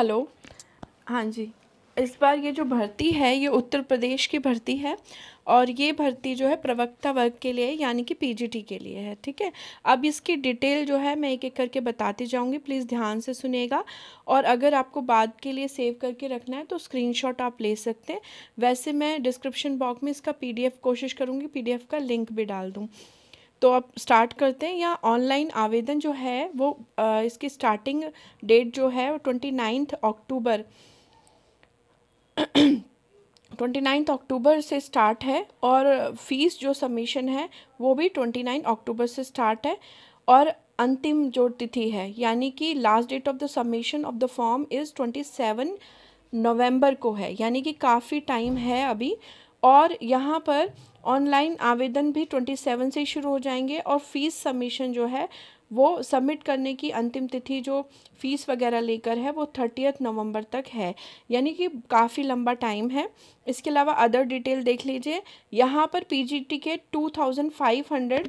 hello हाँ जी इस बार ये जो भर्ती है ये उत्तर प्रदेश की भर्ती है और ये भर्ती जो है प्रवक्ता वर्ग के लिए यानी कि पीजीटी के लिए है ठीक है अब इसकी डिटेल जो है मैं एक एक करके बताती जाऊँगी प्लीज़ ध्यान से सुनेगा और अगर आपको बाद के लिए सेव करके रखना है तो स्क्रीनशॉट आप ले सकते हैं वैसे मैं डिस्क्रिप्शन बॉक्स में इसका पी कोशिश करूँगी पी का लिंक भी डाल दूँ तो आप स्टार्ट करते हैं या ऑनलाइन आवेदन जो है वो इसकी स्टार्टिंग डेट जो है वो twenty ninth October twenty ninth October से स्टार्ट है और फीस जो सबमिशन है वो भी ट्वेंटी नाइन्थ अक्टूबर से स्टार्ट है और अंतिम जो तिथि है यानी कि last date of the submission of the form is twenty seven November को है यानी कि काफ़ी टाइम है अभी और यहाँ पर ऑनलाइन आवेदन भी ट्वेंटी सेवन से शुरू हो जाएंगे और फीस सबमिशन जो है वो सबमिट करने की अंतिम तिथि जो फीस वगैरह लेकर है वो थर्टियथ नवंबर तक है यानी कि काफ़ी लंबा टाइम है इसके अलावा अदर डिटेल देख लीजिए यहाँ पर पीजीटी के two thousand five hundred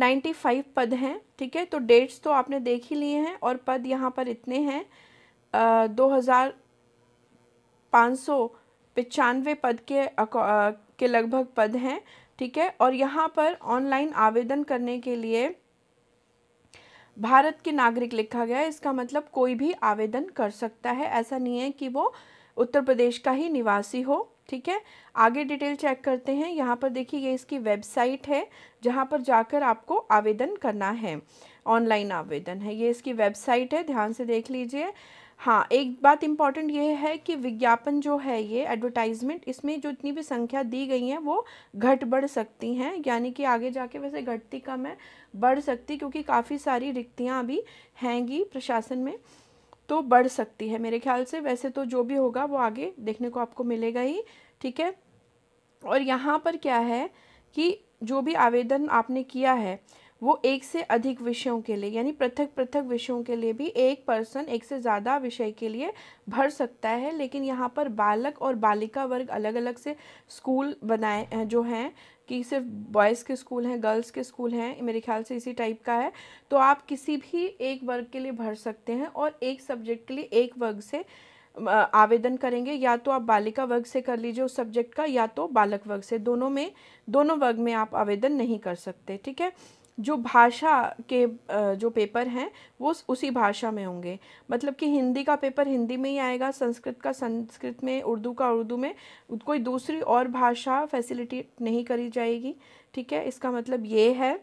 ninety five पद हैं ठीक है तो डेट्स तो आपने देख ही लिए हैं और पद यहाँ पर इतने हैं दो हज़ार पाँच सौ पचानवे पद के के लगभग पद हैं ठीक है और यहाँ पर ऑनलाइन आवेदन करने के लिए भारत के नागरिक लिखा गया है इसका मतलब कोई भी आवेदन कर सकता है ऐसा नहीं है कि वो उत्तर प्रदेश का ही निवासी हो ठीक है आगे डिटेल चेक करते हैं यहाँ पर देखिए ये इसकी वेबसाइट है जहाँ पर जाकर आपको आवेदन करना है ऑनलाइन आवेदन है ये इसकी वेबसाइट है ध्यान से देख लीजिए हाँ एक बात इम्पॉर्टेंट ये है कि विज्ञापन जो है ये एडवर्टाइजमेंट इसमें जो इतनी भी संख्या दी गई है वो घट बढ़ सकती हैं यानी कि आगे जाके वैसे घटती कम है बढ़ सकती क्योंकि काफ़ी सारी रिक्तियाँ अभी हैंगी प्रशासन में तो बढ़ सकती है मेरे ख्याल से वैसे तो जो भी होगा वो आगे देखने को आपको मिलेगा ही ठीक है और यहाँ पर क्या है कि जो भी आवेदन आपने किया है वो एक से अधिक विषयों के लिए यानी पृथक पृथक विषयों के लिए भी एक पर्सन एक से ज़्यादा विषय के लिए भर सकता है लेकिन यहाँ पर बालक और बालिका वर्ग अलग अलग से स्कूल बनाए जो हैं कि सिर्फ बॉयज़ के स्कूल हैं गर्ल्स के स्कूल हैं मेरे ख्याल से इसी टाइप का है तो आप किसी भी एक वर्ग के लिए भर सकते हैं और एक सब्जेक्ट के लिए एक वर्ग से आवेदन करेंगे या तो आप बालिका वर्ग से कर लीजिए उस सब्जेक्ट का या तो बालक वर्ग से दोनों में दोनों वर्ग में आप आवेदन नहीं कर सकते ठीक है जो भाषा के जो पेपर हैं वो उसी भाषा में होंगे मतलब कि हिंदी का पेपर हिंदी में ही आएगा संस्कृत का संस्कृत में उर्दू का उर्दू में कोई दूसरी और भाषा फैसिलिटी नहीं करी जाएगी ठीक है इसका मतलब ये है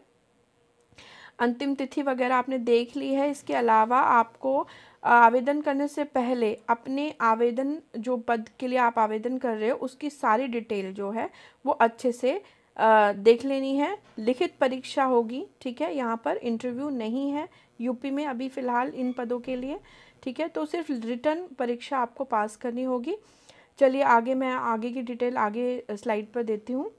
अंतिम तिथि वगैरह आपने देख ली है इसके अलावा आपको आवेदन करने से पहले अपने आवेदन जो पद के लिए आप आवेदन कर रहे हो उसकी सारी डिटेल जो है वो अच्छे से देख लेनी है लिखित परीक्षा होगी ठीक है यहाँ पर इंटरव्यू नहीं है यूपी में अभी फ़िलहाल इन पदों के लिए ठीक है तो सिर्फ रिटर्न परीक्षा आपको पास करनी होगी चलिए आगे मैं आगे की डिटेल आगे स्लाइड पर देती हूँ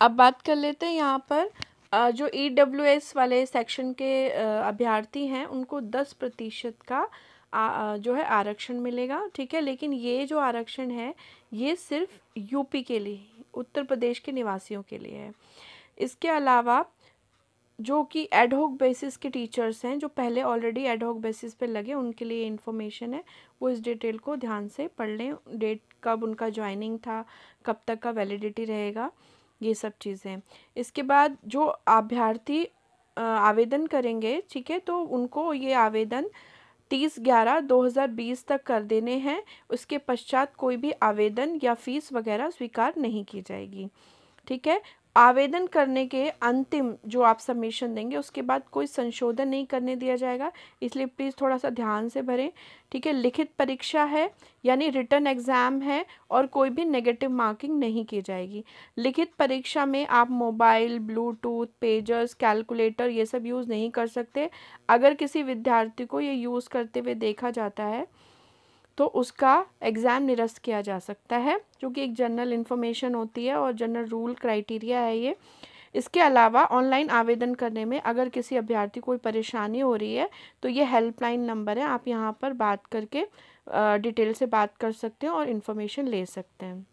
अब बात कर लेते हैं यहाँ पर जो ई डब्ल्यू एस वाले सेक्शन के अभ्यर्थी हैं उनको दस प्रतिशत का आ, जो है आरक्षण मिलेगा ठीक है लेकिन ये जो आरक्षण है ये सिर्फ यूपी के लिए उत्तर प्रदेश के निवासियों के लिए है इसके अलावा जो कि एडहॉक बेसिस के टीचर्स हैं जो पहले ऑलरेडी एडहॉक बेसिस पे लगे उनके लिए इन्फॉर्मेशन है वो इस डिटेल को ध्यान से पढ़ लें डेट कब उनका ज्वाइनिंग था कब तक का वैलिडिटी रहेगा ये सब चीज़ें इसके बाद जो अभ्यर्थी आवेदन करेंगे ठीक है तो उनको ये आवेदन तीस ग्यारह दो हज़ार बीस तक कर देने हैं उसके पश्चात कोई भी आवेदन या फ़ीस वगैरह स्वीकार नहीं की जाएगी ठीक है आवेदन करने के अंतिम जो आप सबमिशन देंगे उसके बाद कोई संशोधन नहीं करने दिया जाएगा इसलिए प्लीज़ थोड़ा सा ध्यान से भरें ठीक है लिखित परीक्षा है यानी रिटर्न एग्ज़ाम है और कोई भी नेगेटिव मार्किंग नहीं की जाएगी लिखित परीक्षा में आप मोबाइल ब्लूटूथ पेजर्स कैलकुलेटर ये सब यूज़ नहीं कर सकते अगर किसी विद्यार्थी को ये यूज़ करते हुए देखा जाता है तो उसका एग्ज़ाम निरस्त किया जा सकता है क्योंकि एक जनरल इन्फॉर्मेशन होती है और जनरल रूल क्राइटेरिया है ये इसके अलावा ऑनलाइन आवेदन करने में अगर किसी अभ्यर्थी कोई परेशानी हो रही है तो ये हेल्पलाइन नंबर है आप यहाँ पर बात करके डिटेल से बात कर सकते हैं और इन्फॉर्मेशन ले सकते हैं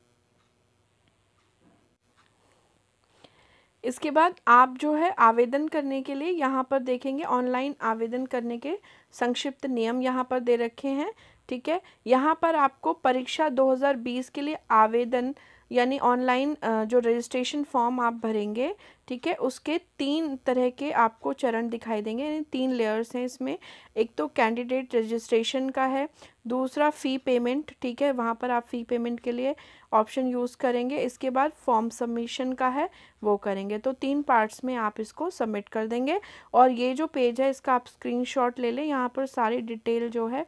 इसके बाद आप जो है आवेदन करने के लिए यहाँ पर देखेंगे ऑनलाइन आवेदन करने के संक्षिप्त नियम यहाँ पर दे रखे हैं ठीक है यहाँ पर आपको परीक्षा 2020 के लिए आवेदन यानी ऑनलाइन जो रजिस्ट्रेशन फॉर्म आप भरेंगे ठीक है उसके तीन तरह के आपको चरण दिखाई देंगे यानी तीन लेयर्स हैं इसमें एक तो कैंडिडेट रजिस्ट्रेशन का है दूसरा फ़ी पेमेंट ठीक है वहाँ पर आप फ़ी पेमेंट के लिए ऑप्शन यूज़ करेंगे इसके बाद फॉर्म सबमिशन का है वो करेंगे तो तीन पार्ट्स में आप इसको सबमिट कर देंगे और ये जो पेज है इसका आप स्क्रीन ले लें यहाँ पर सारी डिटेल जो है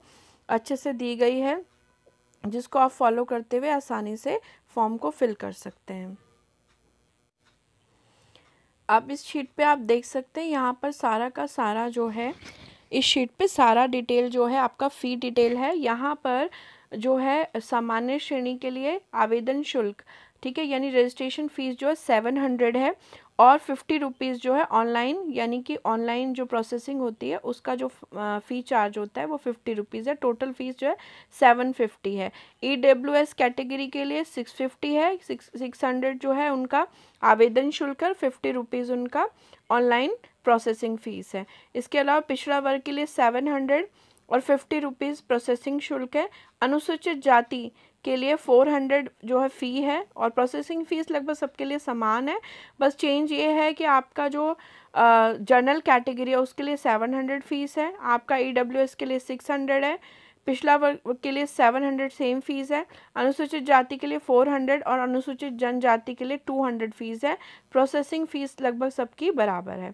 अच्छे से दी गई है जिसको आप फॉलो करते हुए आसानी से फॉर्म को फिल कर सकते हैं आप इस शीट पे आप देख सकते हैं यहाँ पर सारा का सारा जो है इस शीट पे सारा डिटेल जो है आपका फ़ी डिटेल है यहाँ पर जो है सामान्य श्रेणी के लिए आवेदन शुल्क ठीक है यानी रजिस्ट्रेशन फ़ीस जो है सेवन हंड्रेड है और फिफ्टी रुपीज़ जो है ऑनलाइन यानी कि ऑनलाइन जो प्रोसेसिंग होती है उसका जो फ़ी चार्ज होता है वो फिफ्टी रुपीज़ है टोटल फ़ीस जो है सेवन फिफ्टी है ई डब्ल्यू एस कैटेगरी के लिए सिक्स फिफ्टी है सिक्स हंड्रेड जो है उनका आवेदन शुल्क है फिफ्टी रुपीज़ उनका ऑनलाइन प्रोसेसिंग फ़ीस है इसके अलावा पिछड़ा वर्ग के लिए सेवन हंड्रेड और फिफ्टी रुपीज़ प्रोसेसिंग शुल्क है अनुसूचित जाति के लिए फ़ोर हंड्रेड जो है फ़ी है और प्रोसेसिंग फ़ीस लगभग सबके लिए समान है बस चेंज ये है कि आपका जो जनरल कैटेगरी है उसके लिए सेवन हंड्रेड फ़ीस है आपका ई डब्ल्यू एस के लिए सिक्स हंड्रेड है पिछला वर्ग के लिए सेवन हंड्रेड सेम फीस है अनुसूचित जाति के लिए फोर हंड्रेड और अनुसूचित जनजाति के लिए टू हंड्रेड फीस है प्रोसेसिंग फीस लगभग सबकी बराबर है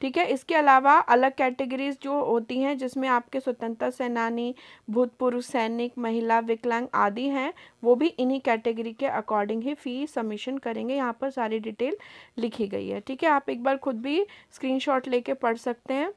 ठीक है इसके अलावा अलग कैटेगरीज जो होती हैं जिसमें आपके स्वतंत्रता सेनानी भूतपूर्व सैनिक महिला विकलांग आदि हैं वो भी इन्हीं कैटेगरी के अकॉर्डिंग ही फ़ी सबमिशन करेंगे यहाँ पर सारी डिटेल लिखी गई है ठीक है आप एक बार खुद भी स्क्रीनशॉट लेके पढ़ सकते हैं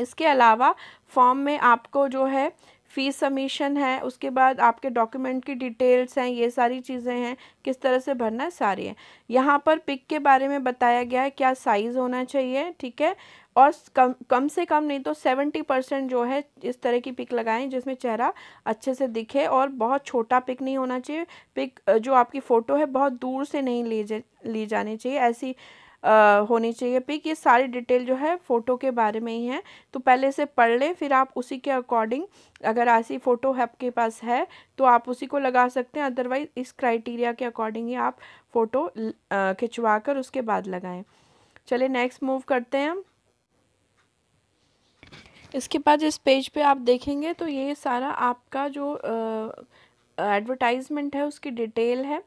इसके अलावा फॉर्म में आपको जो है फ़ीस समीशन है उसके बाद आपके डॉक्यूमेंट की डिटेल्स हैं ये सारी चीज़ें हैं किस तरह से भरना है सारी है यहाँ पर पिक के बारे में बताया गया है क्या साइज़ होना चाहिए ठीक है और कम कम से कम नहीं तो सेवेंटी परसेंट जो है इस तरह की पिक लगाएं जिसमें चेहरा अच्छे से दिखे और बहुत छोटा पिक नहीं होना चाहिए पिक जो आपकी फ़ोटो है बहुत दूर से नहीं ली जा, ली जानी चाहिए ऐसी होनी चाहिए पिक ये सारी डिटेल जो है फ़ोटो के बारे में ही है तो पहले से पढ़ लें फिर आप उसी के अकॉर्डिंग अगर ऐसी फ़ोटो आपके पास है तो आप उसी को लगा सकते हैं अदरवाइज़ इस क्राइटेरिया के अकॉर्डिंग ही आप फ़ोटो खिंचवा कर उसके बाद लगाएं चलिए नेक्स्ट मूव करते हैं हम इसके बाद इस पेज पे आप देखेंगे तो ये सारा आपका जो एडवर्टाइजमेंट है उसकी डिटेल है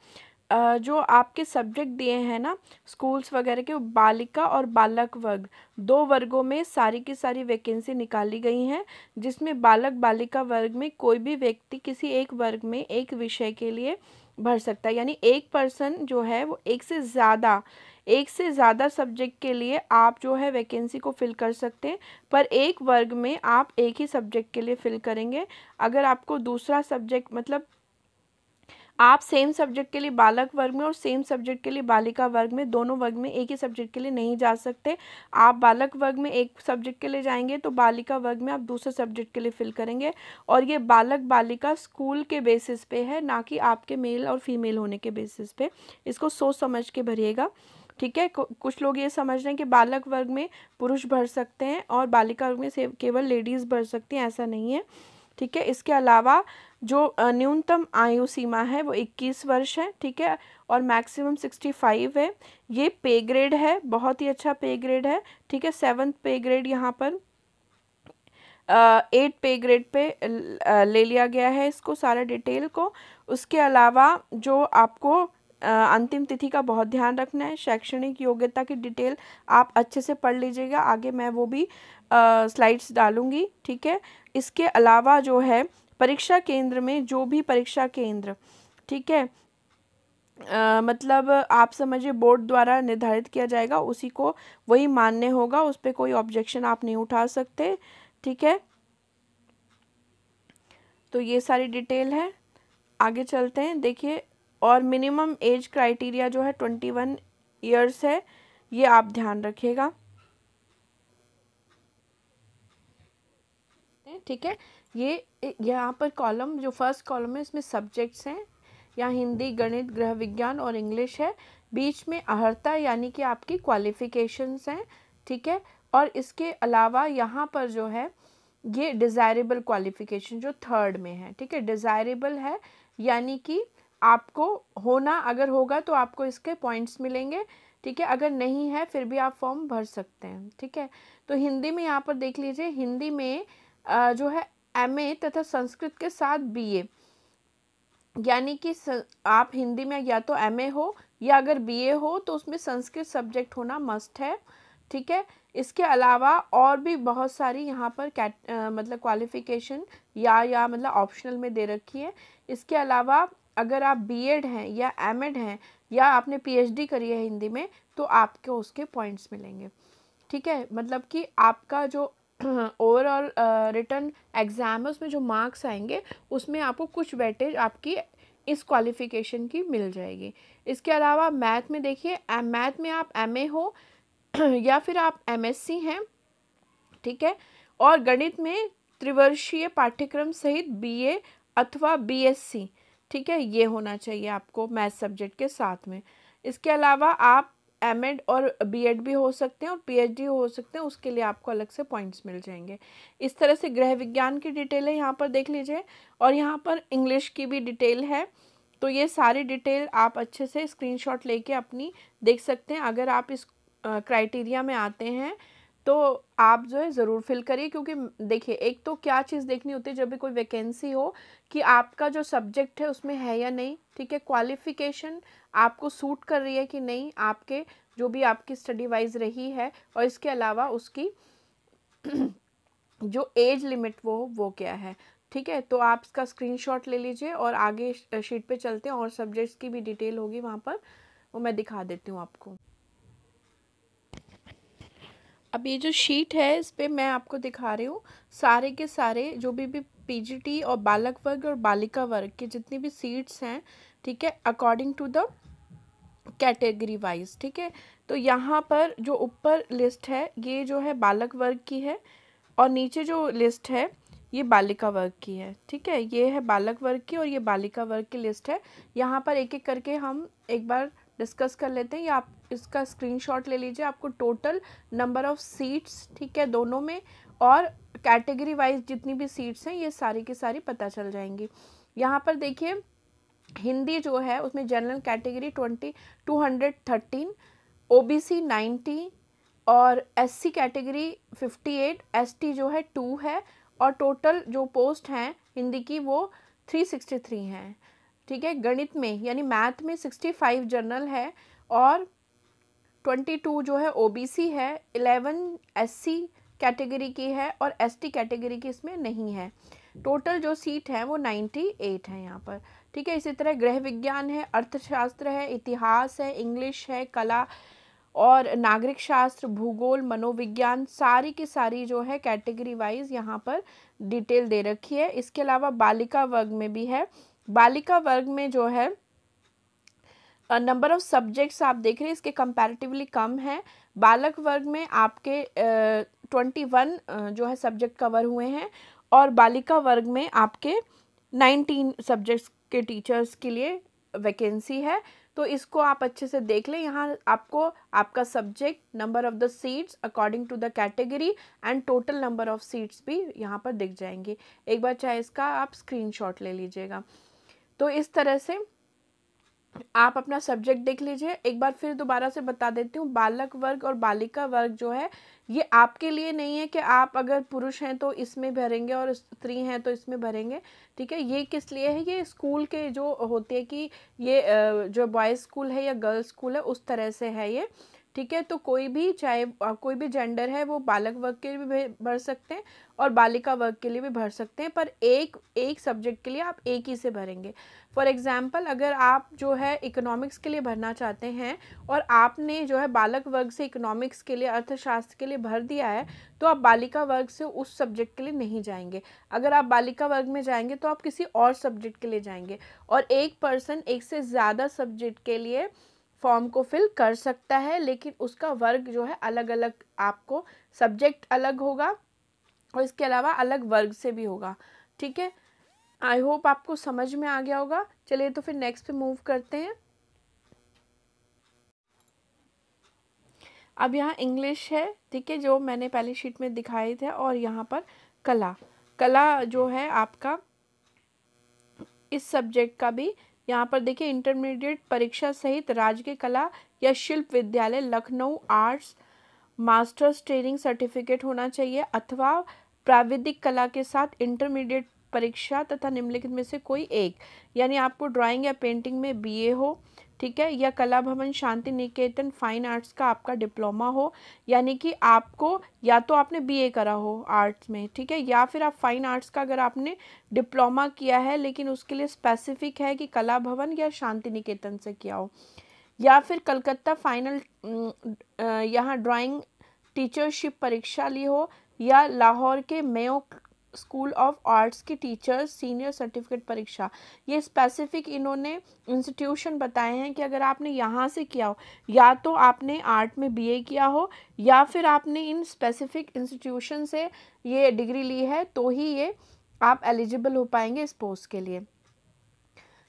जो आपके सब्जेक्ट दिए हैं ना स्कूल्स वगैरह के बालिका और बालक वर्ग दो वर्गों में सारी की सारी वैकेंसी निकाली गई हैं जिसमें बालक बालिका वर्ग में कोई भी व्यक्ति किसी एक वर्ग में एक विषय के लिए भर सकता है यानी एक पर्सन जो है वो एक से ज़्यादा एक से ज़्यादा सब्जेक्ट के लिए आप जो है वैकेंसी को फिल कर सकते हैं पर एक वर्ग में आप एक ही सब्जेक्ट के लिए फिल करेंगे अगर आपको दूसरा सब्जेक्ट मतलब आप सेम सब्जेक्ट के लिए बालक वर्ग में और सेम सब्जेक्ट के लिए बालिका वर्ग में दोनों वर्ग में एक ही सब्जेक्ट के लिए नहीं जा सकते आप बालक वर्ग में एक सब्जेक्ट के लिए जाएंगे तो बालिका वर्ग में आप दूसरे सब्जेक्ट के लिए फिल करेंगे और ये बालक बालिका स्कूल के बेसिस पे है ना कि आपके मेल और फीमेल होने के बेसिस पे इसको सोच समझ के भरिएगा ठीक है कुछ लोग ये समझ रहे हैं कि बालक वर्ग में पुरुष भर सकते हैं और बालिका वर्ग में केवल लेडीज़ भर सकती हैं ऐसा नहीं है ठीक है इसके अलावा जो न्यूनतम आयु सीमा है वो 21 वर्ष है ठीक है और मैक्सिमम 65 है ये पे ग्रेड है बहुत ही अच्छा पे ग्रेड है ठीक है सेवन्थ पे ग्रेड यहाँ पर एट पे ग्रेड पे ले लिया गया है इसको सारा डिटेल को उसके अलावा जो आपको अंतिम तिथि का बहुत ध्यान रखना है शैक्षणिक योग्यता की डिटेल आप अच्छे से पढ़ लीजिएगा आगे मैं वो भी स्लाइड्स डालूँगी ठीक है इसके अलावा जो है परीक्षा केंद्र में जो भी परीक्षा केंद्र ठीक है मतलब आप समझिए बोर्ड द्वारा निर्धारित किया जाएगा उसी को वही मान्य होगा उस पर कोई ऑब्जेक्शन आप नहीं उठा सकते ठीक है तो ये सारी डिटेल है आगे चलते हैं देखिए और मिनिमम एज क्राइटेरिया जो है ट्वेंटी वन ईयर्स है ये आप ध्यान रखिएगा ठीक है ये यहाँ पर कॉलम जो फर्स्ट कॉलम है इसमें सब्जेक्ट्स हैं यहाँ हिंदी गणित गृह विज्ञान और इंग्लिश है बीच में अहर्ता यानी कि आपकी क्वालिफिकेशंस हैं ठीक है और इसके अलावा यहाँ पर जो है ये डिज़ायरेबल क्वालिफिकेशन जो थर्ड में है ठीक है डिज़ायरेबल है यानी कि आपको होना अगर होगा तो आपको इसके पॉइंट्स मिलेंगे ठीक है अगर नहीं है फिर भी आप फॉर्म भर सकते हैं ठीक है तो हिंदी में यहाँ पर देख लीजिए हिंदी में जो है एम तथा संस्कृत के साथ बी यानी कि आप हिंदी में या तो एम हो या अगर बी हो तो उसमें संस्कृत सब्जेक्ट होना मस्ट है ठीक है इसके अलावा और भी बहुत सारी यहाँ पर कैट आ, मतलब क्वालिफ़िकेशन या या मतलब ऑप्शनल में दे रखी है इसके अलावा अगर आप बीएड हैं या एमएड हैं या आपने पीएचडी करी है हिंदी में तो आपको उसके पॉइंट्स मिलेंगे ठीक है मतलब कि आपका जो ओवरऑल रिटर्न एग्ज़ाम है उसमें जो मार्क्स आएंगे उसमें आपको कुछ वेटेज आपकी इस क्वालिफ़िकेशन की मिल जाएगी इसके अलावा मैथ में देखिए मैथ में आप एम हो या फिर आप एम हैं ठीक है और गणित में त्रिवर्षीय पाठ्यक्रम सहित ए अथवा सी ठीक है ये होना चाहिए आपको मैथ सब्जेक्ट के साथ में इसके अलावा आप एम एड और बी एड भी हो सकते हैं और पी एच डी हो सकते हैं उसके लिए आपको अलग से पॉइंट्स मिल जाएंगे इस तरह से गृह विज्ञान की डिटेल है यहाँ पर देख लीजिए और यहाँ पर इंग्लिश की भी डिटेल है तो ये सारी डिटेल आप अच्छे से स्क्रीनशॉट लेके अपनी देख सकते हैं अगर आप इस क्राइटेरिया में आते हैं तो आप जो है ज़रूर फिल करिए क्योंकि देखिए एक तो क्या चीज़ देखनी होती है जब भी कोई वैकेंसी हो कि आपका जो सब्जेक्ट है उसमें है या नहीं ठीक है क्वालिफिकेशन आपको सूट कर रही है कि नहीं आपके जो भी आपकी स्टडी वाइज रही है और इसके अलावा उसकी जो एज लिमिट वो वो क्या है ठीक है तो आप इसका स्क्रीन ले लीजिए और आगे शीट पर चलते हैं और सब्जेक्ट्स की भी डिटेल होगी वहाँ पर वो मैं दिखा देती हूँ आपको अब ये जो शीट है इस पर मैं आपको दिखा रही हूँ सारे के सारे जो भी भी पीजीटी और बालक वर्ग और बालिका वर्ग के जितनी भी सीट्स हैं ठीक है according to the category wise ठीक है तो यहाँ पर जो ऊपर लिस्ट है ये जो है बालक वर्ग की है और नीचे जो लिस्ट है ये बालिका वर्ग की है ठीक है ये है बालक वर्ग की और ये बालिका वर्ग की लिस्ट है यहाँ पर एक एक करके हम एक बार डिस्कस कर लेते हैं या आप इसका स्क्रीनशॉट ले लीजिए आपको टोटल नंबर ऑफ़ सीट्स ठीक है दोनों में और कैटेगरी वाइज जितनी भी सीट्स हैं ये सारी की सारी पता चल जाएंगी यहाँ पर देखिए हिंदी जो है उसमें general category twenty two hundred thirteen O B C ninety और S C category fifty eight S T जो है टू है और टोटल जो पोस्ट हैं हिंदी की वो थ्री सिक्सटी थ्री हैं ठीक है गणित में यानी मैथ में सिक्सटी फाइव जर्नल है और ट्वेंटी टू जो है ओबीसी है इलेवन एससी कैटेगरी की है और एसटी कैटेगरी की इसमें नहीं है टोटल जो सीट है वो नाइन्टी एट है यहाँ पर ठीक है इसी तरह गृह विज्ञान है अर्थशास्त्र है इतिहास है इंग्लिश है कला और नागरिक शास्त्र भूगोल मनोविज्ञान सारी की सारी जो है कैटेगरी वाइज यहाँ पर डिटेल दे रखी है इसके अलावा बालिका वर्ग में भी है बालिका वर्ग में जो है नंबर ऑफ सब्जेक्ट्स आप देख रहे हैं इसके कंपैरेटिवली कम है बालक वर्ग में आपके ट्वेंटी uh, वन uh, जो है सब्जेक्ट कवर हुए हैं और बालिका वर्ग में आपके नाइनटीन सब्जेक्ट्स के टीचर्स के लिए वैकेंसी है तो इसको आप अच्छे से देख लें यहाँ आपको आपका subject number of the seats according to the category and total number of seats भी यहाँ पर दिख जाएंगी एक बार चाहे इसका आप स्क्रीनशॉट ले लीजिएगा तो इस तरह से आप अपना सब्जेक्ट देख लीजिए एक बार फिर दोबारा से बता देती हूँ बालक वर्ग और बालिका वर्ग जो है ये आपके लिए नहीं है कि आप अगर पुरुष हैं तो इसमें भरेंगे और स्त्री हैं तो इसमें भरेंगे ठीक है ये किस लिए है ये स्कूल के जो होते हैं कि ये जो बॉयज़ स्कूल है या गर्ल्स स्कूल है उस तरह से है ये ठीक है तो कोई भी चाहे कोई भी जेंडर है वो बालक वर्ग के लिए भी भर सकते हैं और बालिका वर्ग के लिए भी भर सकते हैं पर एक एक सब्जेक्ट के लिए आप एक ही से भरेंगे फॉर एग्ज़ाम्पल अगर आप जो है इकोनॉमिक्स के लिए भरना चाहते हैं और आपने जो है बालक वर्ग से इकोनॉमिक्स के लिए अर्थशास्त्र के लिए भर दिया है तो आप बालिका वर्ग से उस सब्जेक्ट के लिए नहीं जाएंगे अगर आप बालिका वर्ग में जाएंगे तो आप किसी और सब्जेक्ट के लिए जाएंगे और एक पर्सन एक से ज़्यादा सब्जेक्ट के लिए फॉर्म को फिल कर सकता है लेकिन उसका वर्ग जो है अलग अलग आपको सब्जेक्ट अलग होगा और इसके अलावा अलग वर्ग से भी होगा ठीक है आई होप आपको समझ में आ गया होगा चलिए तो फिर नेक्स्ट पे मूव करते हैं अब यहाँ इंग्लिश है ठीक है जो मैंने पहले शीट में दिखाए थे और यहाँ पर कला कला जो है आपका इस सब्जेक्ट का भी यहाँ पर देखिए इंटरमीडिएट परीक्षा सहित राजकीय कला या शिल्प विद्यालय Lucknow arts masters training certificate होना चाहिए अथवा प्राविधिक कला के साथ इंटरमीडिएट परीक्षा तथा निम्नलिखित में से कोई एक यानी आपको ड्राइंग या पेंटिंग में बीए हो ठीक है या कला भवन शांति निकेतन फाइन आर्ट्स का आपका डिप्लोमा हो यानी कि आपको या तो आपने बीए करा हो आर्ट्स में ठीक है या फिर आप फाइन आर्ट्स का अगर आपने डिप्लोमा किया है लेकिन उसके लिए स्पेसिफिक है कि कला भवन या शांति निकेतन से किया हो या फिर कलकत्ता फाइनल यहाँ ड्राइंग टीचरशिप परीक्षा ली हो या लाहौर के मेयो स्कूल ऑफ आर्ट्स के टीचर्स सीनियर सर्टिफिकेट परीक्षा ये स्पेसिफिक इन्होंने इंस्टीट्यूशन बताए हैं कि अगर आपने यहाँ से किया हो या तो आपने आर्ट में बीए किया हो या फिर आपने इन स्पेसिफिक इंस्टीट्यूशन से ये डिग्री ली है तो ही ये आप एलिजिबल हो पाएंगे इस पोस्ट के लिए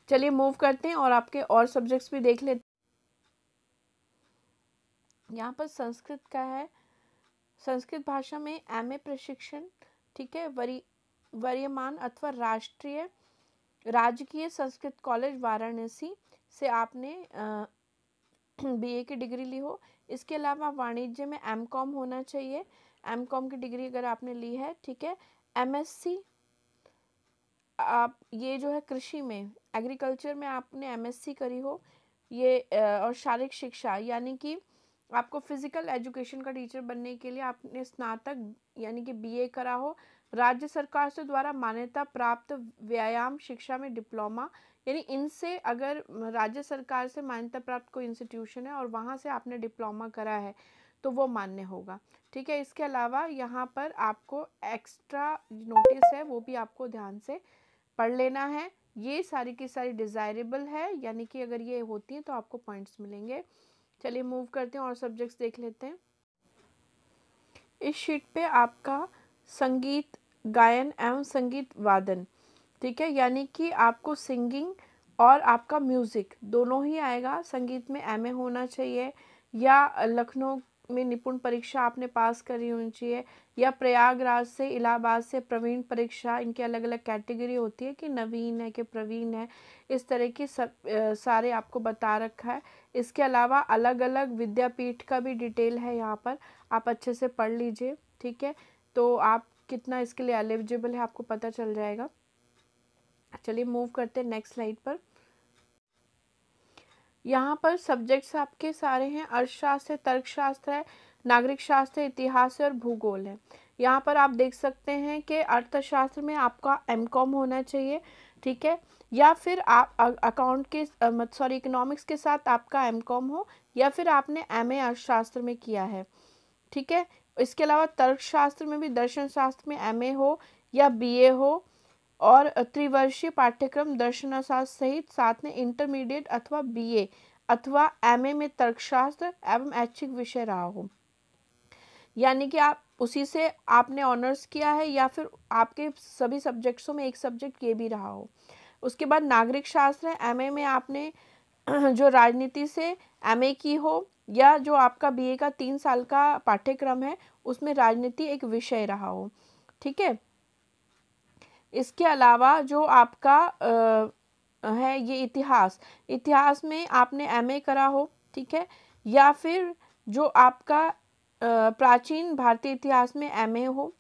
चलिए मूव करते हैं और आपके और सब्जेक्ट्स भी देख लेते यहाँ पर संस्कृत का है संस्कृत भाषा में एमए प्रशिक्षण ठीक है वरी वर्यमान अथवा राष्ट्रीय राजकीय संस्कृत कॉलेज वाराणसी से आपने बीए की डिग्री ली हो इसके अलावा वाणिज्य में एम कॉम होना चाहिए एम कॉम की डिग्री अगर आपने ली है ठीक है एम एस सी आप ये जो है कृषि में एग्रीकल्चर में आपने एम एस सी करी हो ये और शारीरिक शिक्षा यानी कि आपको फिजिकल एजुकेशन का टीचर बनने के लिए आपने स्नातक यानी कि बीए करा हो राज्य सरकार से द्वारा मान्यता प्राप्त व्यायाम शिक्षा में डिप्लोमा यानी इनसे अगर राज्य सरकार से मान्यता प्राप्त कोई इंस्टीट्यूशन है और वहाँ से आपने डिप्लोमा करा है तो वो मान्य होगा ठीक है इसके अलावा यहाँ पर आपको एक्स्ट्रा नोटिस है वो भी आपको ध्यान से पढ़ लेना है ये सारी की सारी डिज़ायरेबल है यानी कि अगर ये होती है तो आपको पॉइंट्स मिलेंगे चलिए मूव करते हैं और सब्जेक्ट्स देख लेते हैं इस शीट पे आपका संगीत गायन एवं संगीत वादन ठीक है यानी कि आपको सिंगिंग और आपका म्यूज़िक दोनों ही आएगा संगीत में एम होना चाहिए या लखनऊ में निपुण परीक्षा आपने पास करी होनी चाहिए या प्रयागराज से इलाहाबाद से प्रवीण परीक्षा इनके अलग अलग कैटेगरी होती है कि नवीन है कि प्रवीण है इस तरह की सब सारे आपको बता रखा है इसके अलावा अलग अलग विद्यापीठ का भी डिटेल है यहाँ पर आप अच्छे से पढ़ लीजिए ठीक है तो आप कितना इसके लिए एलिजिबल है आपको पता चल जाएगा चलिए मूव करते हैं नेक्स्ट स्लाइड पर यहाँ पर सब्जेक्ट्स आपके सारे हैं अर्थशास्त्र है तर्कशास्त्र है नागरिक शास्त्र इतिहास है और भूगोल है यहाँ पर आप देख सकते हैं कि अर्थशास्त्र में आपका एम कॉम होना चाहिए ठीक है या फिर आप अकाउंट के सॉरी इकोनॉमिक्स के साथ आपका एम कॉम हो या फिर आपने एम ए अर्थशास्त्र में किया है ठीक है इसके अलावा तर्कशास्त्र में भी दर्शन शास्त्र में एम ए हो या बी ए हो और त्रिवर्षीय पाठ्यक्रम दर्शनशास्त्र सहित साथ में इंटरमीडिएट अथवा बीए अथवा एमए में तर्कशास्त्र एवं ऐच्छिक विषय रहा हो यानी कि आप उसी से आपने ऑनर्स किया है या फिर आपके सभी सब्जेक्ट्सों में एक सब्जेक्ट ये भी रहा हो उसके बाद नागरिक शास्त्र है एमए में आपने जो राजनीति से एम की हो या जो आपका बीए का तीन साल का पाठ्यक्रम है उसमें राजनीति एक विषय रहा हो ठीक है इसके अलावा जो आपका आ, है ये इतिहास इतिहास में आपने एमए करा हो ठीक है या फिर जो आपका आ, प्राचीन भारतीय इतिहास में एमए हो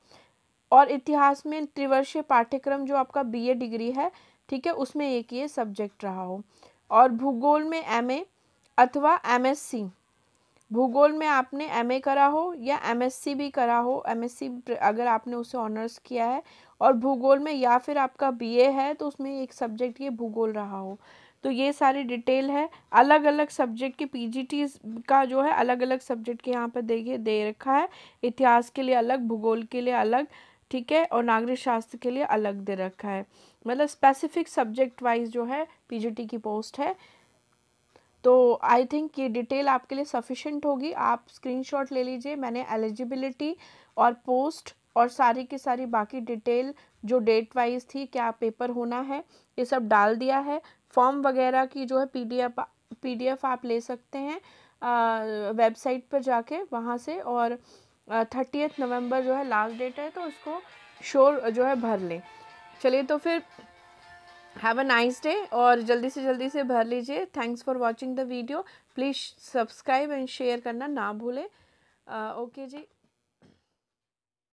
और इतिहास में त्रिवर्षीय पाठ्यक्रम जो आपका बीए डिग्री है ठीक है उसमें एक ये सब्जेक्ट रहा हो और भूगोल में एमए अथवा एमएससी भूगोल में आपने एमए करा हो या एमएससी भी करा हो एमएससी अगर आपने उसे ऑनर्स किया है और भूगोल में या फिर आपका बीए है तो उसमें एक सब्जेक्ट ये भूगोल रहा हो तो ये सारी डिटेल है अलग अलग सब्जेक्ट के टी का जो है अलग अलग सब्जेक्ट के यहाँ पर देखिए दे रखा है इतिहास के लिए अलग भूगोल के लिए अलग ठीक है और नागरिक शास्त्र के लिए अलग दे रखा है मतलब स्पेसिफिक सब्जेक्ट वाइज जो है पीजीटी की पोस्ट है तो आई थिंक ये डिटेल आपके लिए सफिशेंट होगी आप स्क्रीनशॉट ले लीजिए मैंने एलिजिबिलिटी और पोस्ट और सारी की सारी बाकी डिटेल जो डेट वाइज थी क्या पेपर होना है ये सब डाल दिया है फॉर्म वगैरह की जो है पीडीएफ पीडीएफ आप ले सकते हैं वेबसाइट पर जाके वहाँ से और थर्टीथ नवंबर जो है लास्ट डेट है तो उसको शोर जो है भर लें चलिए तो फिर हैव अ नाइस डे और जल्दी से जल्दी से भर लीजिए thanks for watching the video please subscribe and share करना ना भूलें ओके uh, okay जी